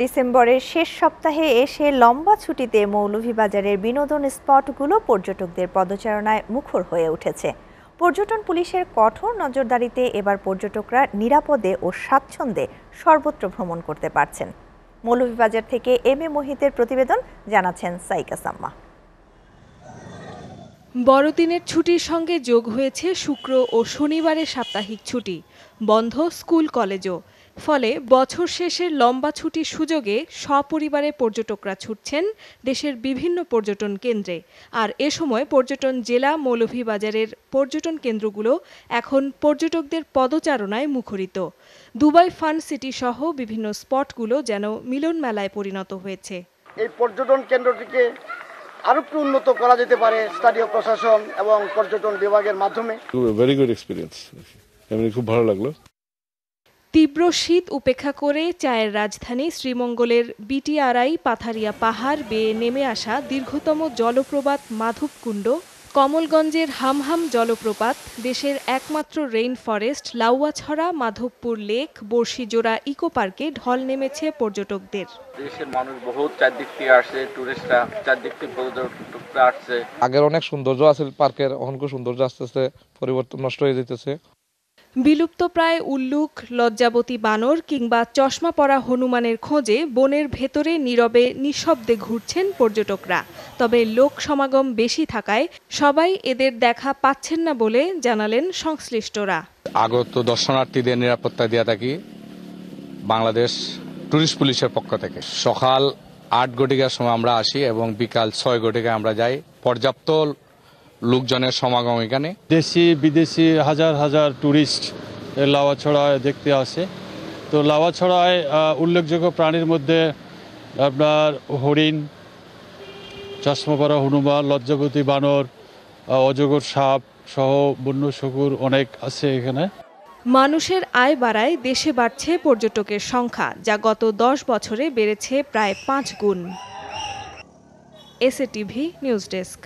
ডিসেম্বরের শেষ সপ্তাহে এসে লম্বা ছুটিতে মৌলভীবাজারের বিনোদন স্পটগুলো পর্যটকদের পদচারণায় মুখর হয়ে উঠেছে পর্যটন পুলিশের কঠোর নজরদারিতে এবার পর্যটকরা নিরাপদে ও স্বাচ্ছন্দ্যে সর্বত্র ভ্রমণ করতে পারছেন মৌলভীবাজার থেকে এম এ মোহিতের প্রতিবেদন জানাচ্ছেন সাইকা সাম্মা বড়দিনের ছুটির সঙ্গে যোগ হয়েছে শুক্র ও শনিবারের সাপ্তাহিক ছুটি বন্ধ স্কুল কলেজও ফলে বছর শেষের লম্বা ছুটির সুযোগে সপরিবারে পর্যটকরা ছুটছেন দেশের বিভিন্ন পর্যটন কেন্দ্রে আর এ সময় পর্যটন জেলা মৌলভীবাজারের পর্যটন কেন্দ্রগুলো এখন পর্যটকদের পদচারণায় মুখরিত দুবাই ফান সিটি সহ বিভিন্ন স্পটগুলো যেন মিলন মেলায় পরিণত হয়েছে এই পর্যটন কেন্দ্রটিকে আরো একটু উন্নত করা যেতে পারে স্থানীয় প্রশাসন এবং পর্যটন বিভাগের মাধ্যমে ভেরি গুড এক্সপিরিয়েন্স এমনি খুব ভালো লাগলো তীব্র শীত উপেক্ষা করে চায়ের রাজধানী শ্রীমঙ্গলের বিটিআরআই পাথারিয়া পাহাড় বেয়ে নেমে আসা দীর্ঘতম জলপ্রপাত মাধবকুণ্ড কমলগঞ্জের হামহাম জলপ্রপাত দেশের একমাত্র rain forest Lawachara Madhabpur lake Barshijora eco পার্কে ঢল নেমেছে পর্যটকদের দেশের মানুষ বহুত চারদিক থেকে আসে টুরিস্টরা চারদিক থেকে পর্যটকরা আসছে আগের অনেক সৌন্দর্য আছে পার্কের অনেক সৌন্দর্য আসতেছে পরিবর্তন নষ্ট হয়ে যেতেছে বিলুপ্তপ্রায় উল্লুক লজ্জাবতী বানর কিংবা চশমা পরা হনুমানের খোঁজে বনের ভেতরে নীরবে নিঃশব্দে ঘুরছেন পর্যটকরা তবে লোক সমাগম বেশি থাকায় সবাই এদের দেখা পাচ্ছেন না বলে জানালেন সংশ্লিষ্টরা আগত দর্শনার্থীদের নিরাপত্তা দেওয়া থাকি বাংলাদেশ ট্যুরিস্ট পুলিশের পক্ষ থেকে সকাল আট ঘটিকার সময় আমরা আসি এবং বিকাল ছয় ঘটিকায় আমরা যাই পর্যাপ্ত লোকজনের সমাগম এখানে দেশি বিদেশি হাজার হাজার টুরিস্ট লাওয়াছড়ায় দেখতে আসে তো লাওয়াছড়ায় উল্লেখযোগ্য প্রাণীর মধ্যে আপনার হরিণ চশমাপাড়া হনুমান লজ্জাবতী বানর অজগর সাপ সহ বন্য শকুর অনেক আছে এখানে মানুষের আয় বাড়ায় দেশে বাড়ছে পর্যটকের সংখ্যা যা গত দশ বছরে বেড়েছে প্রায় পাঁচ গুণ টিভি নিউজ ডেস্ক